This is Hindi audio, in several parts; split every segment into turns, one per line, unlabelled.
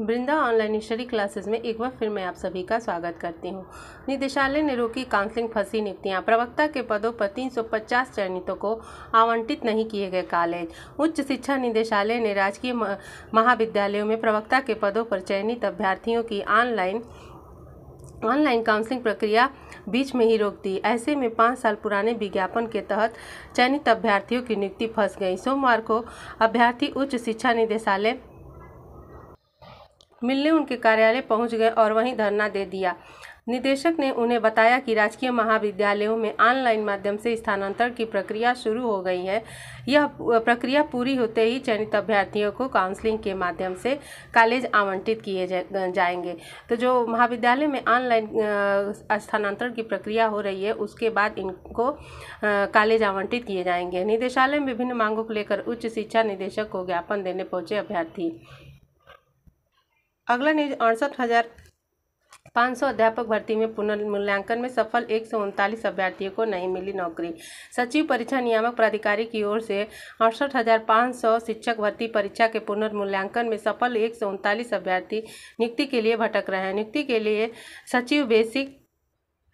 वृंदा ऑनलाइन स्टडी क्लासेस में एक बार फिर मैं आप सभी का स्वागत करती हूं। निदेशालय ने रोकी काउंसलिंग फंसी नियुक्तियाँ प्रवक्ता के पदों पर 350 चयनितों को आवंटित नहीं किए गए कॉलेज उच्च शिक्षा निदेशालय ने राजकीय महाविद्यालयों में प्रवक्ता के पदों पर चयनित अभ्यर्थियों की ऑनलाइन ऑनलाइन काउंसलिंग प्रक्रिया बीच में ही रोक दी ऐसे में पाँच साल पुराने विज्ञापन के तहत चयनित अभ्यर्थियों की नियुक्ति फंस गई सोमवार को अभ्यर्थी उच्च शिक्षा निदेशालय मिलने उनके कार्यालय पहुंच गए और वहीं धरना दे दिया निदेशक ने उन्हें बताया कि राजकीय महाविद्यालयों में ऑनलाइन माध्यम से स्थानांतरण की प्रक्रिया शुरू हो गई है यह प्रक्रिया पूरी होते ही चयनित अभ्यर्थियों को काउंसलिंग के माध्यम से कॉलेज आवंटित किए जाएंगे तो जो महाविद्यालय में ऑनलाइन स्थानांतरण की प्रक्रिया हो रही है उसके बाद इनको कॉलेज आवंटित किए जाएंगे निदेशालय में विभिन्न मांगों को लेकर उच्च शिक्षा निदेशक को ज्ञापन देने पहुंचे अभ्यर्थी अगला न्यूज अड़सठ हज़ार पाँच सौ अध्यापक भर्ती में पुनर्मूल्यांकन में सफल एक सौ उनतालीस अभ्यर्थियों को नहीं मिली नौकरी सचिव परीक्षा नियामक प्राधिकारी की ओर से अड़सठ हज़ार पाँच सौ शिक्षक भर्ती परीक्षा के पुनर्मूल्यांकन में सफल एक सौ उनतालीस अभ्यर्थी नियुक्ति के लिए भटक रहे हैं नियुक्ति के लिए सचिव बेसिक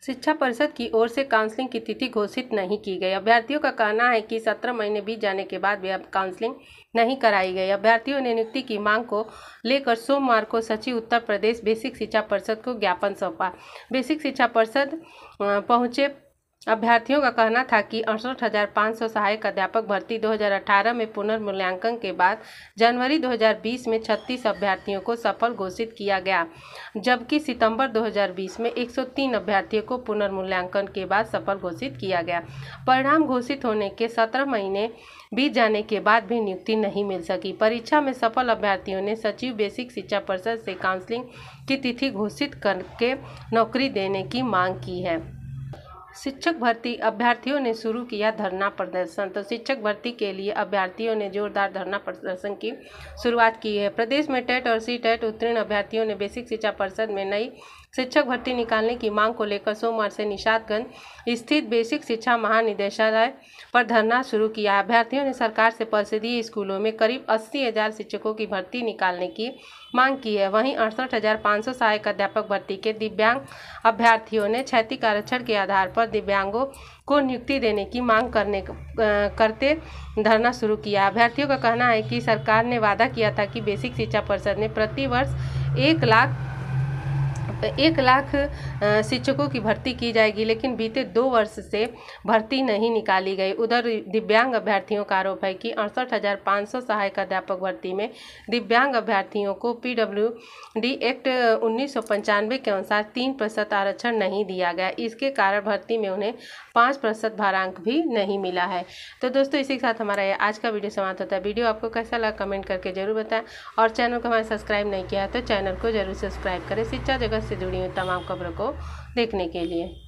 शिक्षा परिषद की ओर से काउंसलिंग की तिथि घोषित नहीं की गई अभ्यर्थियों का कहना है कि सत्रह महीने बीत जाने के बाद भी अब काउंसलिंग नहीं कराई गई अभ्यर्थियों ने नियुक्ति की मांग को लेकर सोमवार को सचिव उत्तर प्रदेश बेसिक शिक्षा परिषद को ज्ञापन सौंपा बेसिक शिक्षा परिषद पहुंचे अभ्यर्थियों का कहना था कि अड़सठ हज़ार पाँच सौ सहायक अध्यापक भर्ती 2018 में पुनर्मूल्यांकन के बाद जनवरी 2020 में 36 अभ्यर्थियों को सफल घोषित किया गया जबकि सितंबर 2020 में 103 अभ्यर्थियों को पुनर्मूल्यांकन के बाद सफल घोषित किया गया परिणाम घोषित होने के 17 महीने बीत जाने के बाद भी नियुक्ति नहीं मिल सकी परीक्षा में सफल अभ्यर्थियों ने सचिव बेसिक शिक्षा परिषद से काउंसलिंग की तिथि घोषित करके नौकरी देने की मांग की है शिक्षक भर्ती अभ्यर्थियों ने शुरू किया धरना प्रदर्शन तो शिक्षक भर्ती के लिए अभ्यर्थियों ने जोरदार धरना प्रदर्शन की शुरुआत की है प्रदेश में टेट और सी टेट उत्तीर्ण अभ्यर्थियों ने बेसिक शिक्षा परिषद में नई शिक्षक भर्ती निकालने की मांग को लेकर सोमवार से निषादगंज स्थित बेसिक शिक्षा महानिदेशालय पर धरना शुरू किया अभ्यर्थियों ने सरकार से प्रसिद्धि स्कूलों में करीब अस्सी हज़ार शिक्षकों की भर्ती निकालने की मांग की है वहीं अड़सठ हज़ार पाँच सौ सहायक अध्यापक भर्ती के दिव्यांग अभ्यर्थियों ने क्षैतिक आरक्षण के आधार पर दिव्यांगों को नियुक्ति देने की मांग करने करते धरना शुरू किया अभ्यर्थियों का कहना है कि सरकार ने वादा किया था कि बेसिक शिक्षा परिषद ने प्रतिवर्ष एक लाख एक लाख शिक्षकों की भर्ती की जाएगी लेकिन बीते दो वर्ष से भर्ती नहीं निकाली गई उधर दिव्यांग अभ्यर्थियों का आरोप है कि अड़सठ हज़ार पाँच सौ सहायक अध्यापक भर्ती में दिव्यांग अभ्यर्थियों को डब्ल्यू डी एक्ट उन्नीस सौ पंचानवे के अनुसार तीन प्रतिशत आरक्षण नहीं दिया गया इसके कारण भर्ती में उन्हें पाँच प्रतिशत भारांक भी नहीं मिला है तो दोस्तों इसी के साथ हमारा ये आज का वीडियो समाप्त होता है वीडियो आपको कैसा लगा कमेंट करके जरूर बताएं और चैनल को हमारे सब्सक्राइब नहीं किया है तो चैनल को जरूर सब्सक्राइब करें शिक्षा जगत से जुड़ी हुई तमाम खबरों को देखने के लिए